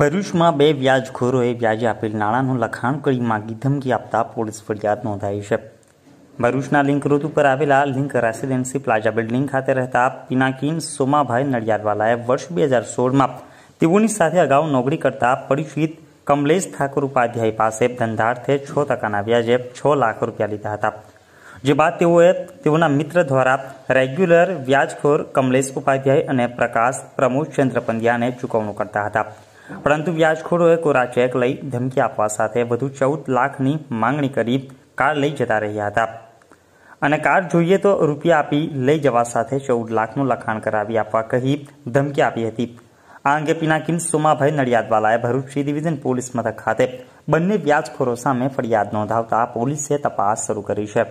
ભરૂચમાં બે વ્યાજખોરોએ વ્યાજે આપેલ નાણાંનું લખાણ કરી માગી ધમકી આપતા પોલીસ ફરિયાદ નોંધાઈ છે ભરૂચના લિંક રોડ ઉપર આવેલા લિંક રેસિડેન્સી પ્લાઝા બિલ્ડિંગ ખાતે રહેતા પિનાકીન સોમાભાઈ નડિયાદવાલાએ વર્ષ બે હજાર સોળમાં તેઓની સાથે અગાઉ નોકરી કરતા પરિચિત કમલેશ ઠાકોર ઉપાધ્યાય પાસે ધંધાર્થે છ ટકાના વ્યાજે છ લાખ રૂપિયા લીધા હતા જે બાદ તેઓએ તેઓના મિત્ર દ્વારા રેગ્યુલર વ્યાજખોર કમલેશ ઉપાધ્યાય અને પ્રકાશ પ્રમોદ ચંદ્ર પંડ્યાને ચૂકવણું કરતા હતા પરંતુ વ્યાજખોરોએ કોરા ચેક લઈ ધમકી આપવા સાથે વધુ ચૌદ લાખની માંગણી કરી કાર લઈ જતા રહ્યા હતા અને કાર જોઈએ તો રૂપિયા આપી લઈ જવા સાથે ચૌદ લાખનું લખાણ કરાવી આપવા કહી ધમકી આપી હતી આ અંગે પિનાકીન સોમાભાઈ નડિયાદવાલાએ ભરૂચ સી ડિવિઝન પોલીસ મથક ખાતે બંને વ્યાજખોરો સામે ફરિયાદ નોંધાવતા પોલીસે તપાસ શરૂ કરી છે